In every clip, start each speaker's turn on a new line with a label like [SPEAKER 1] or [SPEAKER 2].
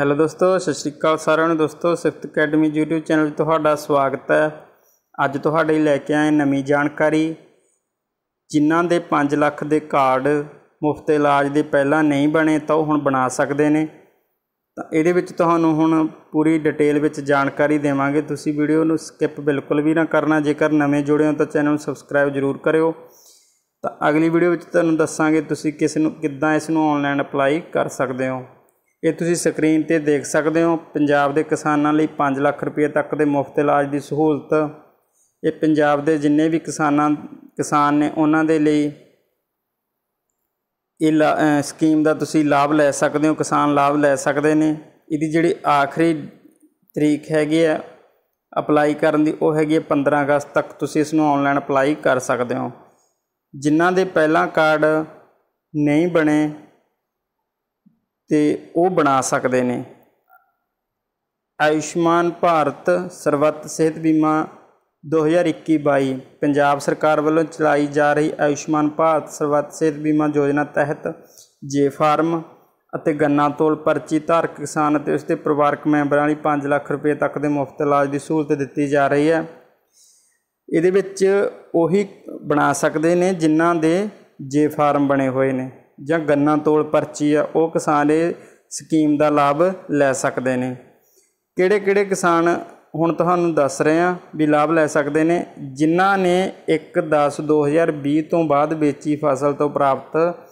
[SPEAKER 1] hello ਦੋਸਤੋ ਸਤਿ ਸ਼੍ਰੀ ਅਕਾਲ ਸਾਰਿਆਂ ਨੂੰ ਦੋਸਤੋ ਸਿਫਤ ਅਕੈਡਮੀ YouTube ਚੈਨਲ ਤੁਹਾਡਾ ਸਵਾਗਤ ਹੈ ਅੱਜ ਤੁਹਾਡੇ ਲਈ ਲੈ ਕੇ ਆਏ ਨਵੀਂ ਜਾਣਕਾਰੀ ਜਿਨ੍ਹਾਂ ਦੇ 5 ਲੱਖ ਦੇ ਕਾਰਡ ਮੁਫਤ ਇਲਾਜ ਦੇ ਪਹਿਲਾਂ ਨਹੀਂ ਬਣੇ ਤਾਂ ਉਹ ਹੁਣ ਬਣਾ ਸਕਦੇ ਨੇ ਤਾਂ ਇਹਦੇ ਵਿੱਚ ਤੁਹਾਨੂੰ ਹੁਣ ਪੂਰੀ ਡਿਟੇਲ ਵਿੱਚ ਜਾਣਕਾਰੀ ਦੇਵਾਂਗੇ ਤੁਸੀਂ ਵੀਡੀਓ ਨੂੰ ਸਕਿਪ ਬਿਲਕੁਲ ਵੀ ਨਾ ਕਰਨਾ ਜੇਕਰ ਨਵੇਂ ਜੁੜੇ ਹੋ ਤਾਂ ਚੈਨਲ ਨੂੰ ਸਬਸਕ੍ਰਾਈਬ ਜ਼ਰੂਰ ਕਰਿਓ ਤਾਂ ਅਗਲੀ ਵੀਡੀਓ ਵਿੱਚ ਤੁਹਾਨੂੰ ਦੱਸਾਂਗੇ ਤੁਸੀਂ ਕਿਸ ਨੂੰ ਕਿੱਦਾਂ ਇਸ ਨੂੰ ਆਨਲਾਈਨ ਅਪਲਾਈ ਕਰ ਸਕਦੇ ਹੋ ਇਹ ਤੁਸੀਂ ਸਕਰੀਨ ਤੇ ਦੇਖ ਸਕਦੇ ਹੋ ਪੰਜਾਬ ਦੇ ਕਿਸਾਨਾਂ ਲਈ 5 ਲੱਖ ਰੁਪਏ ਤੱਕ ਦੇ ਮੁਫਤ ਇਲਾਜ ਦੀ ਸਹੂਲਤ ਇਹ ਪੰਜਾਬ ਦੇ ਜਿੰਨੇ ਵੀ ਕਿਸਾਨਾਂ ਕਿਸਾਨ ਨੇ ਉਹਨਾਂ ਦੇ ਲਈ ਇਹ ਸਕੀਮ ਦਾ ਤੁਸੀਂ ਲਾਭ ਲੈ ਸਕਦੇ ਹੋ ਕਿਸਾਨ ਲਾਭ ਲੈ ਸਕਦੇ ਨੇ ਇਹਦੀ ਜਿਹੜੀ ਆਖਰੀ ਤਰੀਕ ਹੈਗੀ ਆ ਅਪਲਾਈ ਕਰਨ ਦੀ ਉਹ ਹੈਗੀ 15 ਅਗਸਤ ਤੱਕ ਤੁਸੀਂ ਇਸ ਨੂੰ ਆਨਲਾਈਨ ਅਪਲਾਈ ਕਰ ਸਕਦੇ ਹੋ ਜਿਨ੍ਹਾਂ ਦੇ ਪਹਿਲਾਂ ਕਾਰਡ ਨਹੀਂ ਬਣੇ ਤੇ ਉਹ ਬਣਾ ਸਕਦੇ ਨੇ ਆਯੁਸ਼ਮਾਨ ਭਾਰਤ ਸਰਬੱਤ ਸਿਹਤ ਬੀਮਾ 2021-22 ਪੰਜਾਬ ਸਰਕਾਰ ਵੱਲੋਂ ਚਲਾਈ ਜਾ ਰਹੀ ਆਯੁਸ਼ਮਾਨ ਭਾਰਤ ਸਰਬੱਤ ਸਿਹਤ ਬੀਮਾ ਯੋਜਨਾ ਤਹਿਤ ਜੇ ਫਾਰਮ ਅਤੇ ਗੰਨਾ ਤੋਲ ਪਰਚੀ ਧਾਰਕ ਕਿਸਾਨ ਅਤੇ ਉਸ ਦੇ ਪਰਿਵਾਰਕ ਮੈਂਬਰਾਂ ਲਈ 5 ਲੱਖ ਰੁਪਏ ਤੱਕ ਦੇ ਮੁਫਤ ਇਲਾਜ ਦੀ ਸਹੂਲਤ ਦਿੱਤੀ ਜਾ ਰਹੀ ਹੈ ਇਹਦੇ ਵਿੱਚ ਉਹੀ ਬਣਾ ਸਕਦੇ ਨੇ ਜਿਨ੍ਹਾਂ ਦੇ ਜੇ ਫਾਰਮ ਬਣੇ ਹੋਏ ਨੇ ਜਾਂ ਗੰਨਾ ਤੋਲ ਪਰਚੀ ਆ ਉਹ ਕਿਸਾਨ ਇਹ ਸਕੀਮ ਦਾ ਲਾਭ ਲੈ ਸਕਦੇ ਨੇ ਕਿਹੜੇ ਕਿਹੜੇ ਕਿਸਾਨ ਹੁਣ ਤੁਹਾਨੂੰ ਦੱਸ ਰਹੇ ਆ ਵੀ ਲਾਭ ਲੈ ਸਕਦੇ ਨੇ ਜਿਨ੍ਹਾਂ ਨੇ 1 10 2020 ਤੋਂ ਬਾਅਦ ਵੇਚੀ ਫਸਲ ਤੋਂ ਪ੍ਰਾਪਤ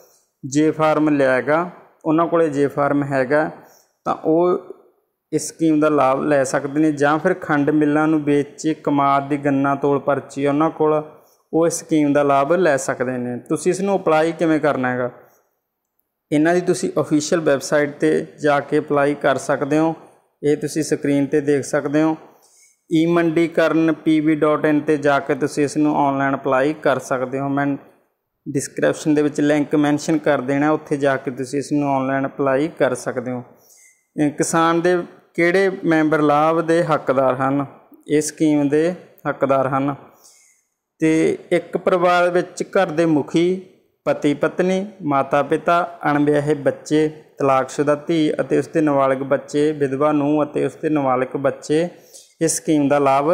[SPEAKER 1] ਜੇ ਫਾਰਮ ਲਿਆਗਾ ਉਹਨਾਂ ਕੋਲੇ ਜੇ ਫਾਰਮ ਹੈਗਾ ਤਾਂ ਉਹ ਇਸ ਸਕੀਮ ਦਾ ਲਾਭ ਲੈ ਸਕਦੇ ਨੇ ਜਾਂ ਫਿਰ ਖੰਡ ਮਿੱਲਾਂ ਨੂੰ ਵੇਚ ਕੇ ਕਮਾਦ ਦੀ ਗੰਨਾ ਤੋਲ ਪਰਚੀ ਉਹਨਾਂ ਕੋਲ ਉਹ ਇਸ ਸਕੀਮ ਦਾ ਲਾਭ ਲੈ ਸਕਦੇ ਨੇ ਤੁਸੀਂ ਇਸ ਨੂੰ ਅਪਲਾਈ ਕਿਵੇਂ ਕਰਨਾ ਹੈਗਾ ਇਹਨਾਂ ਦੀ ਤੁਸੀਂ ਅਫੀਸ਼ੀਅਲ ਵੈਬਸਾਈਟ ਤੇ ਜਾ ਕੇ ਅਪਲਾਈ ਕਰ ਸਕਦੇ ਹੋ ਇਹ ਤੁਸੀਂ ਸਕਰੀਨ ਤੇ ਦੇਖ ਸਕਦੇ ਹੋ emandikaranpb.in ਤੇ ਜਾ ਕੇ ਤੁਸੀਂ ਇਸ ਨੂੰ ਆਨਲਾਈਨ ਅਪਲਾਈ ਕਰ ਸਕਦੇ ਹੋ ਮੈਂ ਡਿਸਕ੍ਰਿਪਸ਼ਨ ਦੇ ਵਿੱਚ ਲਿੰਕ ਮੈਂਸ਼ਨ ਕਰ ਦੇਣਾ ਉੱਥੇ ਜਾ ਕੇ ਤੁਸੀਂ ਇਸ ਨੂੰ ਆਨਲਾਈਨ ਅਪਲਾਈ ਕਰ ਸਕਦੇ ਹੋ ਕਿਸਾਨ ਦੇ ਕਿਹੜੇ ਮੈਂਬਰ ਲਾਭ ਦੇ ਹੱਕਦਾਰ ਹਨ ਇਸ ਸਕੀਮ ਦੇ ਹੱਕਦਾਰ ਹਨ ਤੇ ਇੱਕ ਪਰਿਵਾਰ ਵਿੱਚ ਘਰ ਦੇ ਮੁਖੀ ਪਤੀ ਪਤਨੀ ਮਾਤਾ ਪਿਤਾ ਅਣਵਿਆਹੇ ਬੱਚੇ ਤਲਾਕਸ਼ੁਦਾ ਧੀ ਅਤੇ ਉਸਦੇ ਨਾਬਾਲਗ ਬੱਚੇ ਵਿਧਵਾ ਨੂੰ ਅਤੇ ਉਸਦੇ ਨਾਬਾਲਗ ਬੱਚੇ ਇਸ ਸਕੀਮ ਦਾ ਲਾਭ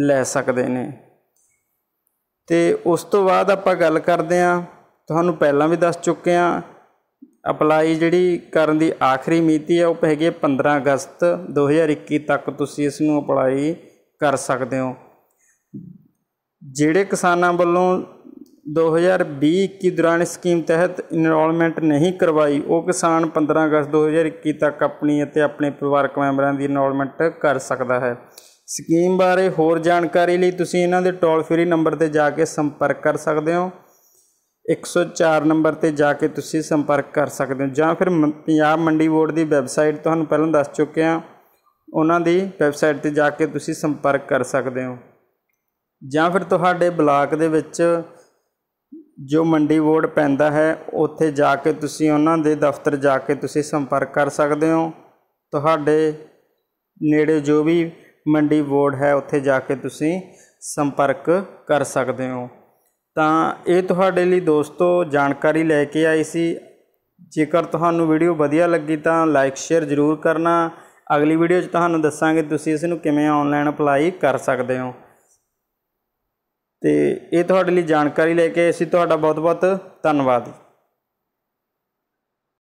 [SPEAKER 1] ਲੈ ਸਕਦੇ ਨੇ ਤੇ ਉਸ ਤੋਂ ਬਾਅਦ ਆਪਾਂ ਗੱਲ ਕਰਦੇ ਆ ਤੁਹਾਨੂੰ ਪਹਿਲਾਂ ਵੀ ਦੱਸ ਚੁੱਕੇ ਆ ਅਪਲਾਈ ਜਿਹੜੀ ਕਰਨ ਦੀ ਆਖਰੀ ਮਿਤੀ ਹੈ ਉਹ ਹੈਗੀ 15 ਅਗਸਤ 2021 ਤੱਕ ਤੁਸੀਂ ਇਸ ਨੂੰ ਅਪਲਾਈ ਕਰ ਸਕਦੇ ਹੋ ਜਿਹੜੇ ਕਿਸਾਨਾਂ ਵੱਲੋਂ 2020 की ਦੌਰਾਨ ਸਕੀਮ ਤਹਿਤ ਇਨਰੋਲਮੈਂਟ ਨਹੀਂ ਕਰਵਾਈ ਉਹ ਕਿਸਾਨ 15 ਅਗਸਤ 2021 ਤੱਕ ਆਪਣੀ ਅਤੇ ਆਪਣੇ ਪਰਿਵਾਰਕ ਮੈਂਬਰਾਂ ਦੀ ਇਨਰੋਲਮੈਂਟ ਕਰ ਸਕਦਾ ਹੈ ਸਕੀਮ ਬਾਰੇ ਹੋਰ ਜਾਣਕਾਰੀ ਲਈ ਤੁਸੀਂ ਇਹਨਾਂ ਦੇ ਟੋਲ ਫ੍ਰੀ ਨੰਬਰ ਤੇ ਜਾ ਕੇ ਸੰਪਰਕ ਕਰ ਸਕਦੇ ਹੋ 104 ਨੰਬਰ ਤੇ ਜਾ ਕੇ ਤੁਸੀਂ ਸੰਪਰਕ ਕਰ ਸਕਦੇ ਹੋ ਜਾਂ ਫਿਰ ਪੰਜਾਬ ਮੰਡੀ ਬੋਰਡ ਦੀ ਵੈਬਸਾਈਟ ਤੁਹਾਨੂੰ ਪਹਿਲਾਂ ਦੱਸ ਚੁੱਕੇ ਆ ਉਹਨਾਂ ਦੀ ਵੈਬਸਾਈਟ ਤੇ ਜਾ ਕੇ ਤੁਸੀਂ ਸੰਪਰਕ ਕਰ ਸਕਦੇ ਹੋ ਜਾਂ ਫਿਰ ਤੁਹਾਡੇ ਬਲਾਕ ਦੇ ਵਿੱਚ ਜੋ ਮੰਡੀ ਬੋਰਡ ਪੈਂਦਾ ਹੈ ਉੱਥੇ ਜਾ ਕੇ ਤੁਸੀਂ ਉਹਨਾਂ ਦੇ ਦਫ਼ਤਰ ਜਾ ਕੇ ਤੁਸੀਂ ਸੰਪਰਕ ਕਰ ਸਕਦੇ ਹੋ ਤੁਹਾਡੇ ਨੇੜੇ ਜੋ ਵੀ ਮੰਡੀ ਬੋਰਡ ਹੈ ਉੱਥੇ ਜਾ ਕੇ ਤੁਸੀਂ ਸੰਪਰਕ ਕਰ ਸਕਦੇ ਹੋ ਤਾਂ ਇਹ ਤੁਹਾਡੇ ਲਈ ਦੋਸਤੋ ਜਾਣਕਾਰੀ ਲੈ ਕੇ ਆਈ ਸੀ ਜੇਕਰ ਤੁਹਾਨੂੰ ਵੀਡੀਓ ਵਧੀਆ ਲੱਗੀ ਤਾਂ ਲਾਈਕ ਸ਼ੇਅਰ ਜ਼ਰੂਰ ਕਰਨਾ ਅਗਲੀ ਵੀਡੀਓ 'ਚ ਤੁਹਾਨੂੰ ਦੱਸਾਂਗੇ ਤੁਸੀਂ ਇਸ ਨੂੰ ਕਿਵੇਂ ਆਨਲਾਈਨ ਅਪਲਾਈ ਕਰ ਸਕਦੇ ਹੋ ਤੇ ਇਹ ਤੁਹਾਡੇ ਲਈ ਜਾਣਕਾਰੀ ਲੈ ਕੇ ਅਸੀਂ ਤੁਹਾਡਾ ਬਹੁਤ ਬਹੁਤ ਧੰਨਵਾਦ